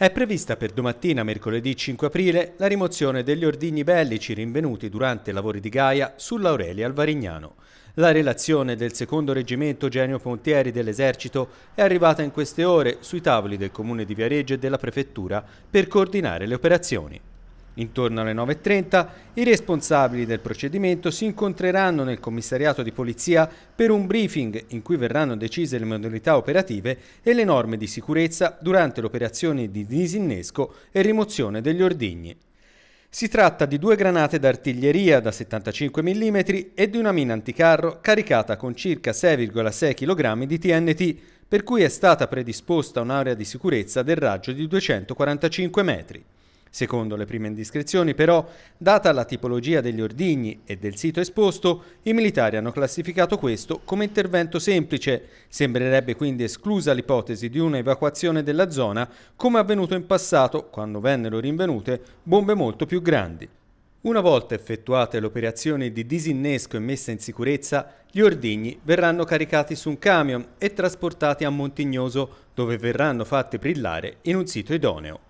È prevista per domattina, mercoledì 5 aprile, la rimozione degli ordigni bellici rinvenuti durante i lavori di Gaia sull'Aurelia al Varignano. La relazione del secondo reggimento Genio Pontieri dell'esercito è arrivata in queste ore sui tavoli del comune di Viareggio e della prefettura per coordinare le operazioni. Intorno alle 9.30 i responsabili del procedimento si incontreranno nel commissariato di polizia per un briefing in cui verranno decise le modalità operative e le norme di sicurezza durante l'operazione di disinnesco e rimozione degli ordigni. Si tratta di due granate d'artiglieria da 75 mm e di una mina anticarro caricata con circa 6,6 kg di TNT, per cui è stata predisposta un'area di sicurezza del raggio di 245 metri. Secondo le prime indiscrezioni, però, data la tipologia degli ordigni e del sito esposto, i militari hanno classificato questo come intervento semplice. Sembrerebbe quindi esclusa l'ipotesi di un'evacuazione della zona, come avvenuto in passato, quando vennero rinvenute bombe molto più grandi. Una volta effettuate le operazioni di disinnesco e messa in sicurezza, gli ordigni verranno caricati su un camion e trasportati a Montignoso, dove verranno fatti brillare in un sito idoneo.